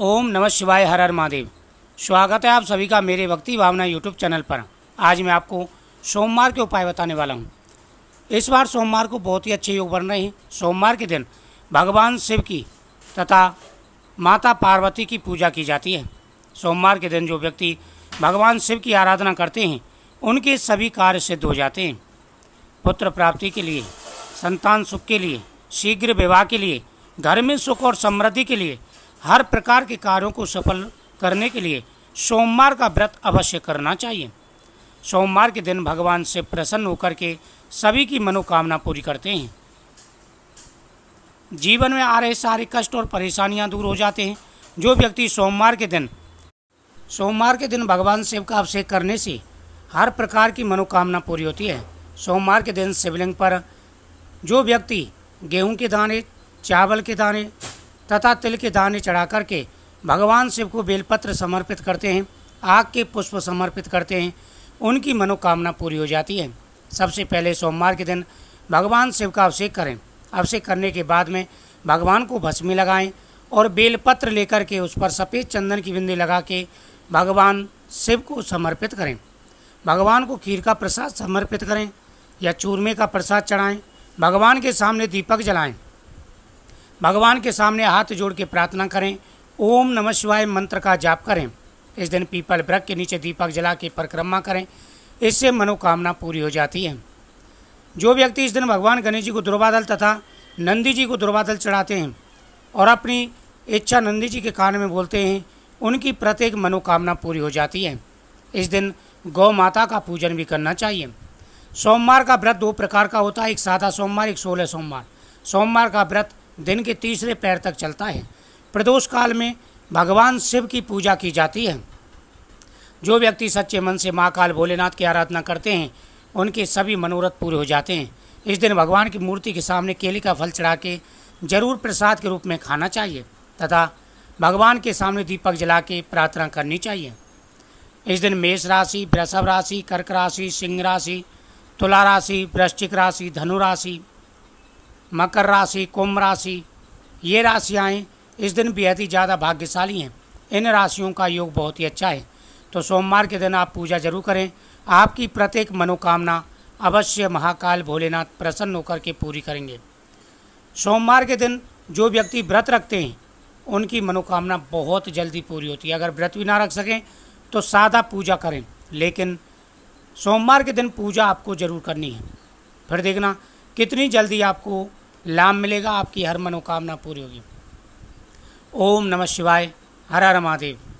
ओम नमः शिवाय हर हर महादेव स्वागत है आप सभी का मेरे भक्ति भावना यूट्यूब चैनल पर आज मैं आपको सोमवार के उपाय बताने वाला हूँ इस बार सोमवार को बहुत ही अच्छे योग बन रहे हैं सोमवार के दिन भगवान शिव की तथा माता पार्वती की पूजा की जाती है सोमवार के दिन जो व्यक्ति भगवान शिव की आराधना करते हैं उनके सभी कार्य सिद्ध हो जाते हैं पुत्र प्राप्ति के लिए संतान सुख के लिए शीघ्र विवाह के लिए घर में सुख और समृद्धि के लिए हर प्रकार के कार्यों को सफल करने के लिए सोमवार का व्रत अवश्य करना चाहिए सोमवार के दिन भगवान से प्रसन्न होकर के सभी की मनोकामना पूरी करते हैं जीवन में आ रहे सारे कष्ट और परेशानियां दूर हो जाते हैं जो व्यक्ति सोमवार के दिन सोमवार के दिन भगवान शिव का अभिषेक करने से हर प्रकार की मनोकामना पूरी होती है सोमवार के दिन शिवलिंग पर जो व्यक्ति गेहूं के दाने चावल के दाने तथा तिल के दाने चढ़ा करके भगवान शिव को बेलपत्र समर्पित करते हैं आग के पुष्प समर्पित करते हैं उनकी मनोकामना पूरी हो जाती है सबसे पहले सोमवार के दिन भगवान शिव का अभिषेक करें अभिषेक करने के बाद में भगवान को भस्मी लगाएं और बेलपत्र लेकर के उस पर सफ़ेद चंदन की बिंदी लगा के भगवान शिव को समर्पित करें भगवान को खीर का प्रसाद समर्पित करें या चूरमे का प्रसाद चढ़ाएं भगवान के सामने दीपक जलाएं भगवान के सामने हाथ जोड़ के प्रार्थना करें ओम नमः शिवाय मंत्र का जाप करें इस दिन पीपल वृक्ष के नीचे दीपक जला के परिक्रमा करें इससे मनोकामना पूरी हो जाती है जो व्यक्ति इस दिन भगवान गणेश जी को दुर्वादल तथा नंदी जी को दुर्वादल चढ़ाते हैं और अपनी इच्छा नंदी जी के कान में बोलते हैं उनकी प्रत्येक मनोकामना पूरी हो जाती है इस दिन गौ माता का पूजन भी करना चाहिए सोमवार का व्रत दो प्रकार का होता है एक सादा सोमवार एक सोलह सोमवार सोमवार का व्रत दिन के तीसरे पैर तक चलता है प्रदोष काल में भगवान शिव की पूजा की जाती है जो व्यक्ति सच्चे मन से काल भोलेनाथ की आराधना करते हैं उनके सभी मनोरथ पूरे हो जाते हैं इस दिन भगवान की मूर्ति के सामने केले का फल चढ़ा के जरूर प्रसाद के रूप में खाना चाहिए तथा भगवान के सामने दीपक जला के प्रार्थना करनी चाहिए इस दिन मेष राशि वृषभ राशि कर्क राशि सिंह राशि तुला राशि वृश्चिक राशि धनु राशि मकर राशि कुंभ राशि ये राशियाँ इस दिन बेहद ही ज़्यादा भाग्यशाली हैं इन राशियों का योग बहुत ही अच्छा है तो सोमवार के दिन आप पूजा जरूर करें आपकी प्रत्येक मनोकामना अवश्य महाकाल भोलेनाथ प्रसन्न होकर के पूरी करेंगे सोमवार के दिन जो व्यक्ति व्रत रखते हैं उनकी मनोकामना बहुत जल्दी पूरी होती है अगर व्रत भी ना रख सकें तो सादा पूजा करें लेकिन सोमवार के दिन पूजा आपको ज़रूर करनी है फिर देखना कितनी जल्दी आपको लाभ मिलेगा आपकी हर मनोकामना पूरी होगी ओम नमः शिवाय हर हर महादेव